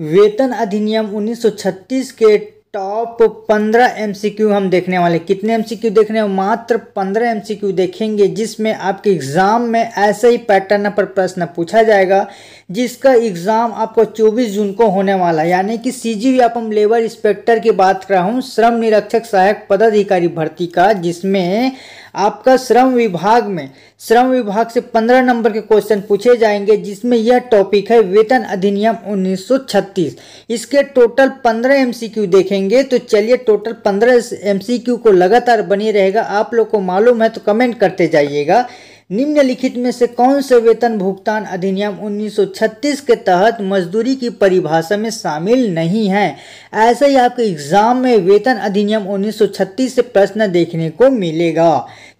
वेतन अधिनियम 1936 के टॉप 15 एमसीक्यू हम देखने वाले कितने एमसीक्यू देखने हैं मात्र 15 एमसीक्यू देखेंगे जिसमें आपके एग्जाम में ऐसे ही पैटर्न पर प्रश्न पूछा जाएगा जिसका एग्ज़ाम आपको 24 जून को होने वाला है यानी कि C G Vyapam labour inspector की बात कर रहा हूँ श्रम निरीक्षक सहायक पदाधिकारी भर्ती का जिसमें आपका श्रम विभाग में श्रम विभाग से 15 नंबर के क्वेश्चन पूछे जाएंगे जिसमें यह टॉपिक है वेतन अधिनियम 1936 इसके टोटल 15 एमसीक्यू देखेंगे तो चलिए टोटल 15 एमसीक्यू को लगातार बनी रहेगा आप लोग को मालूम है तो कमेंट करते जाइएगा निम्नलिखित में से कौन से वेतन भुगतान अधिनियम 1936 के तहत मजदूरी की परिभाषा में शामिल नहीं है ऐसे ही आपके एग्जाम में वेतन अधिनियम 1936 से प्रश्न देखने को मिलेगा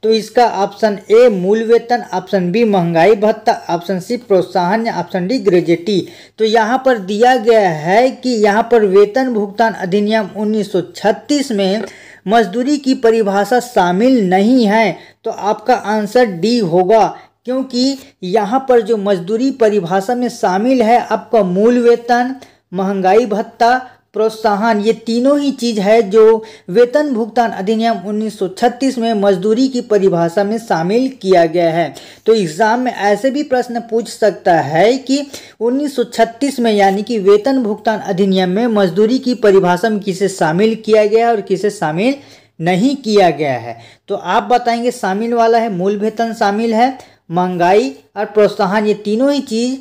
तो इसका ऑप्शन ए मूल वेतन ऑप्शन बी महंगाई भत्ता ऑप्शन सी प्रोत्साहन या ऑप्शन डी ग्रेजुटी तो यहाँ पर दिया गया है कि यहाँ पर वेतन भुगतान अधिनियम उन्नीस में मजदूरी की परिभाषा शामिल नहीं है तो आपका आंसर डी होगा क्योंकि यहाँ पर जो मजदूरी परिभाषा में शामिल है आपका मूल वेतन महंगाई भत्ता प्रोत्साहन ये तीनों ही चीज है जो वेतन भुगतान अधिनियम 1936 में मजदूरी की परिभाषा में शामिल किया गया है तो एग्जाम में ऐसे भी प्रश्न पूछ सकता है कि 1936 में यानी कि वेतन भुगतान अधिनियम में मजदूरी की परिभाषा में किसे शामिल किया गया है और किसे शामिल नहीं किया गया है तो आप बताएंगे शामिल वाला है मूल वेतन शामिल है महंगाई और प्रोत्साहन ये तीनों ही चीज़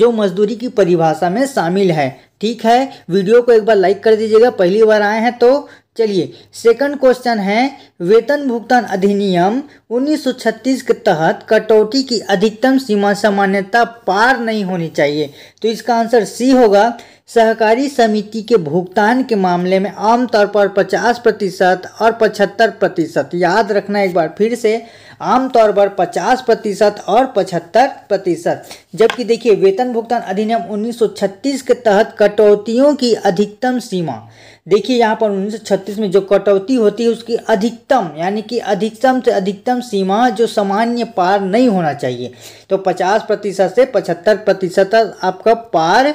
जो मजदूरी की परिभाषा में शामिल है ठीक है वीडियो को एक बार लाइक कर दीजिएगा पहली बार आए हैं तो चलिए सेकंड क्वेश्चन है वेतन भुगतान अधिनियम 1936 के तहत कटौती की अधिकतम सीमा सामान्यता पार नहीं होनी चाहिए तो इसका आंसर सी होगा सहकारी समिति के भुगतान के मामले में आमतौर पर 50 प्रतिशत और 75 प्रतिशत याद रखना एक बार फिर से आमतौर पर 50 प्रतिशत और 75 प्रतिशत जबकि देखिए वेतन भुगतान अधिनियम 1936 के तहत कटौतियों की अधिकतम सीमा देखिए यहाँ पर 1936 में जो कटौती होती है उसकी अधिकतम यानी कि अधिकतम से अधिकतम सीमा जो सामान्य पार नहीं होना चाहिए तो 50 प्रतिशत से 75 प्रतिशत आपका पार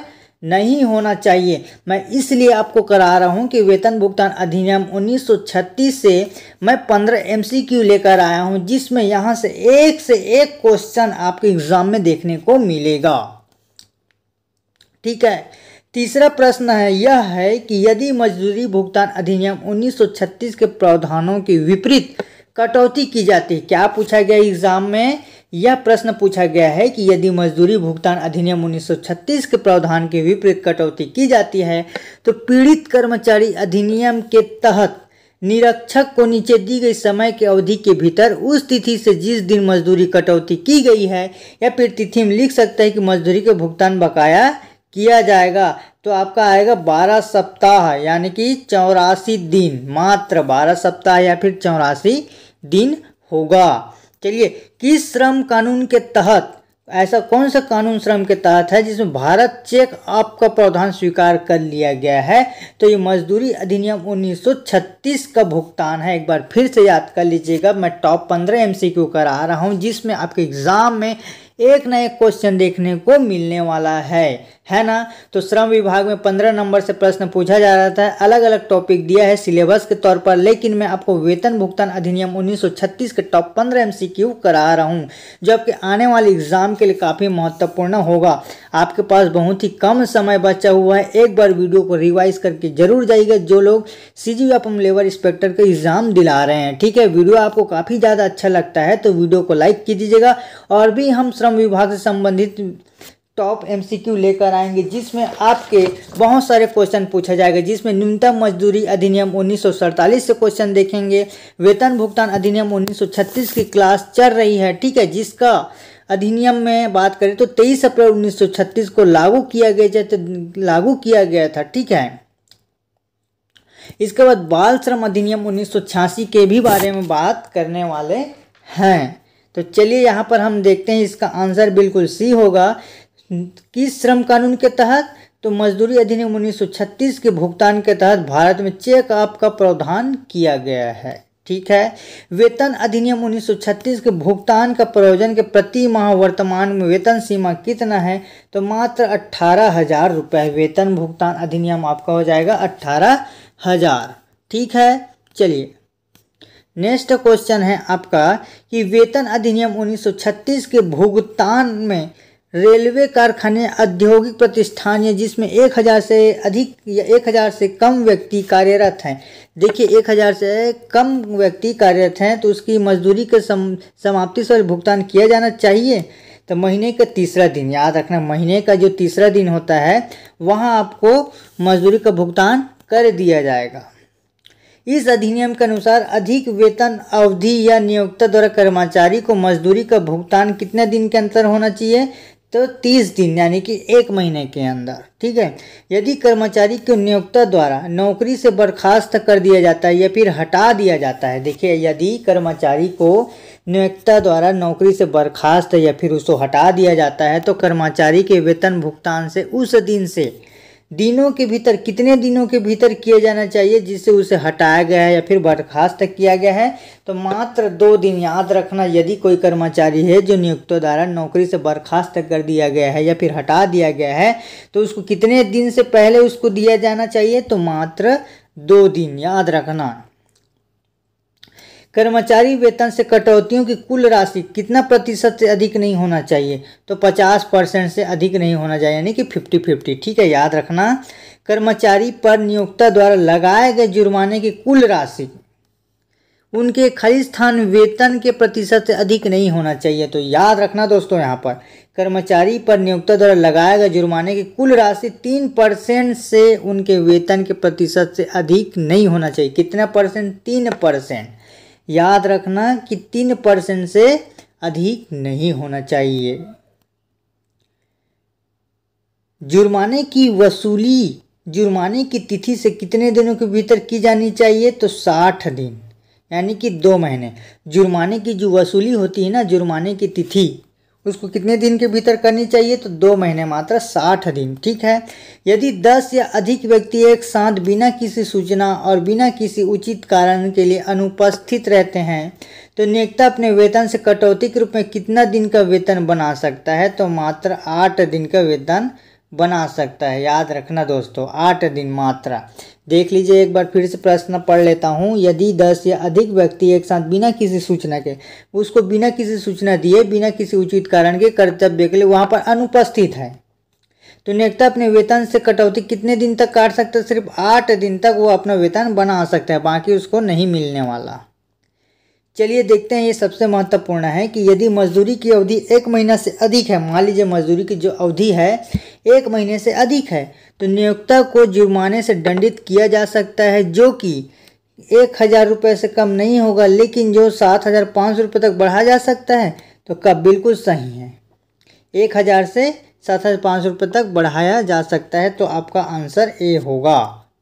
नहीं होना चाहिए मैं इसलिए आपको करा रहा हूं कि वेतन भुगतान अधिनियम 1936 से मैं 15 एमसीक्यू लेकर आया हूं जिसमें यहां से एक से एक क्वेश्चन आपके एग्जाम में देखने को मिलेगा ठीक है तीसरा प्रश्न है यह है कि यदि मजदूरी भुगतान अधिनियम 1936 के प्रावधानों के विपरीत कटौती की जाती है क्या पूछा गया एग्जाम में यह प्रश्न पूछा गया है कि यदि मजदूरी भुगतान अधिनियम 1936 के प्रावधान के विपरीत कटौती की जाती है तो पीड़ित कर्मचारी अधिनियम के तहत निरीक्षक को नीचे दी गई समय के अवधि के भीतर उस तिथि से जिस दिन मजदूरी कटौती की गई है या फिर तिथि में लिख सकते हैं कि मजदूरी का भुगतान बकाया किया जाएगा तो आपका आएगा बारह सप्ताह यानी कि चौरासी दिन मात्र बारह सप्ताह या फिर चौरासी दिन होगा चलिए किस श्रम कानून के तहत ऐसा कौन सा कानून श्रम के तहत है जिसमें भारत चेक आप का प्रावधान स्वीकार कर लिया गया है तो ये मजदूरी अधिनियम 1936 का भुगतान है एक बार फिर से याद कर लीजिएगा मैं टॉप 15 एमसीक्यू करा रहा हूँ जिसमें आपके एग्ज़ाम में एक नए क्वेश्चन देखने को मिलने वाला है है ना तो श्रम विभाग में पंद्रह नंबर से प्रश्न पूछा जा रहा था अलग अलग टॉपिक दिया है सिलेबस के तौर पर लेकिन मैं आपको वेतन भुगतान अधिनियम 1936 के टॉप पंद्रह एमसीक्यू करा रहा हूँ जबकि आने वाले एग्जाम के लिए काफ़ी महत्वपूर्ण होगा आपके पास बहुत ही कम समय बचा हुआ है एक बार वीडियो को रिवाइज करके जरूर जाइएगा जो लोग सी जी लेबर इंस्पेक्टर का एग्ज़ाम दिला रहे हैं ठीक है वीडियो आपको काफ़ी ज़्यादा अच्छा लगता है तो वीडियो को लाइक की दीजिएगा और भी हम श्रम विभाग से संबंधित टॉप एमसीक्यू लेकर आएंगे जिसमें आपके बहुत सारे क्वेश्चन पूछा जाएगा जिसमें न्यूनतम मजदूरी अधिनियम 1947 से क्वेश्चन देखेंगे वेतन भुगतान अधिनियम 1936 की क्लास चल रही है ठीक है जिसका अधिनियम में बात करें तो 23 अप्रैल 1936 को लागू किया गया तो लागू किया गया था ठीक है इसके बाद बाल श्रम अधिनियम उन्नीस के भी बारे में बात करने वाले हैं तो चलिए यहाँ पर हम देखते हैं इसका आंसर बिल्कुल सी होगा किस श्रम कानून के तहत तो मजदूरी अधिनियम उन्नीस के भुगतान के तहत भारत में चेक आप का प्रावधान किया गया है ठीक है वेतन अधिनियम उन्नीस के भुगतान का प्रयोजन के प्रति माह वर्तमान में वेतन सीमा कितना है तो मात्र अट्ठारह हजार रुपये वेतन भुगतान अधिनियम आपका हो जाएगा अट्ठारह हजार ठीक है चलिए नेक्स्ट क्वेश्चन है आपका कि वेतन अधिनियम 1936 के भुगतान में रेलवे कारखाने औद्योगिक प्रतिष्ठान या जिसमें एक हज़ार से अधिक या एक हज़ार से कम व्यक्ति कार्यरत हैं देखिए एक हज़ार से कम व्यक्ति कार्यरत हैं तो उसकी मजदूरी के सम, समाप्ति से भुगतान किया जाना चाहिए तो महीने का तीसरा दिन याद रखना महीने का जो तीसरा दिन होता है वहाँ आपको मजदूरी का भुगतान कर दिया जाएगा इस अधिनियम के अनुसार अधिक वेतन अवधि या नियोक्ता द्वारा कर्मचारी को मजदूरी का भुगतान कितने दिन के अंतर होना चाहिए तो तीस दिन यानी कि एक महीने के अंदर ठीक है यदि कर्मचारी को नियोक्ता द्वारा नौकरी से बर्खास्त कर दिया जाता है या फिर हटा दिया जाता है देखिए यदि कर्मचारी को नियोक्ता द्वारा नौकरी से बर्खास्त या फिर उसको हटा दिया जाता है तो कर्मचारी के वेतन भुगतान से उस दिन से दिनों के भीतर कितने दिनों के भीतर किए जाना चाहिए जिससे उसे हटाया गया है या फिर बर्खास्त किया गया है तो मात्र दो दिन याद रखना यदि कोई कर्मचारी है जो नियुक्तों द्वारा नौकरी से बर्खास्त कर दिया गया है या फिर हटा दिया गया है तो उसको कितने दिन से पहले उसको दिया जाना चाहिए तो मात्र दो दिन याद रखना कर्मचारी वेतन से कटौतियों की कुल राशि कितना प्रतिशत से अधिक नहीं होना चाहिए तो 50 परसेंट से अधिक नहीं होना चाहिए यानी कि 50 फिफ्टी ठीक है याद रखना कर्मचारी पर नियोक्ता द्वारा लगाए गए जुर्माने की कुल राशि उनके खरीद स्थान वेतन के प्रतिशत से अधिक नहीं होना चाहिए तो याद रखना दोस्तों यहाँ पर कर्मचारी पर नियोक्ता द्वारा लगाए गए जुर्माने की कुल राशि तीन परसेंट से उनके वेतन के प्रतिशत से अधिक नहीं होना चाहिए कितना परसेंट तीन परसेंट याद रखना कि तीन परसेंट से अधिक नहीं होना चाहिए जुर्माने की वसूली जुर्माने की तिथि से कितने दिनों के भीतर की जानी चाहिए तो साठ दिन यानी कि दो महीने जुर्माने की जो वसूली होती है ना जुर्माने की तिथि उसको कितने दिन के भीतर करनी चाहिए तो दो महीने मात्र साठ दिन ठीक है यदि दस या अधिक व्यक्ति एक साथ बिना किसी सूचना और बिना किसी उचित कारण के लिए अनुपस्थित रहते हैं तो नियोक्ता अपने वेतन से कटौती के रूप में कितना दिन का वेतन बना सकता है तो मात्र आठ दिन का वेतन बना सकता है याद रखना दोस्तों आठ दिन मात्रा देख लीजिए एक बार फिर से प्रश्न पढ़ लेता हूँ यदि दस या अधिक व्यक्ति एक साथ बिना किसी सूचना के उसको बिना किसी सूचना दिए बिना किसी उचित कारण के कर्तव्य के लिए वहाँ पर अनुपस्थित है तो नियोक्ता अपने वेतन से कटौती कितने दिन तक काट सकता है सिर्फ आठ दिन तक वो अपना वेतन बना सकता है बाकी उसको नहीं मिलने वाला चलिए देखते हैं ये सबसे महत्वपूर्ण है कि यदि मजदूरी की अवधि एक महीना से अधिक है मान लीजिए मजदूरी की जो अवधि है एक महीने से अधिक है तो नियोक्ता को जुर्माने से दंडित किया जा सकता है जो कि एक हज़ार रुपये से कम नहीं होगा लेकिन जो सात हज़ार पाँच सौ रुपये तक बढ़ा जा सकता है तो कब बिल्कुल सही है एक हज़ार से सात हज़ार पाँच सौ रुपये तक बढ़ाया जा सकता है तो आपका आंसर ए होगा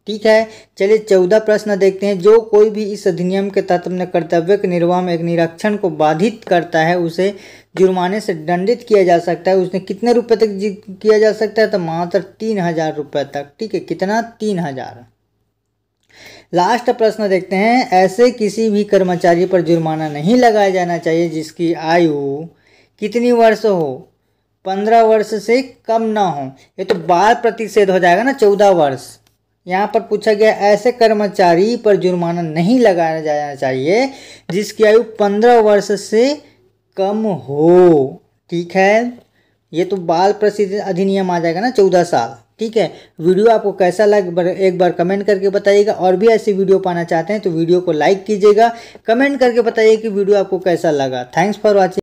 ठीक है चलिए चौदह प्रश्न देखते हैं जो कोई भी इस अधिनियम के तहत अपने कर्तव्य के निर्वाह में एक निरीक्षण को बाधित करता है उसे जुर्माने से दंडित किया जा सकता है उसने कितने रुपए तक किया जा सकता है तो मात्र तीन हज़ार रुपये तक ठीक है कितना तीन हज़ार लास्ट प्रश्न देखते हैं ऐसे किसी भी कर्मचारी पर जुर्माना नहीं लगाया जाना चाहिए जिसकी आयु कितनी वर्ष हो पंद्रह वर्ष से कम ना हो ये तो बाल प्रतिशत हो जाएगा ना चौदह वर्ष यहाँ पर पूछा गया ऐसे कर्मचारी पर जुर्माना नहीं लगाया जाना चाहिए जिसकी आयु पंद्रह वर्ष से कम हो ठीक है ये तो बाल प्रसिद्ध अधिनियम आ जाएगा ना चौदह साल ठीक है वीडियो आपको कैसा लग एक बार कमेंट करके बताइएगा और भी ऐसी वीडियो पाना चाहते हैं तो वीडियो को लाइक कीजिएगा कमेंट करके बताइए कि वीडियो आपको कैसा लगा थैंक्स फॉर वॉचिंग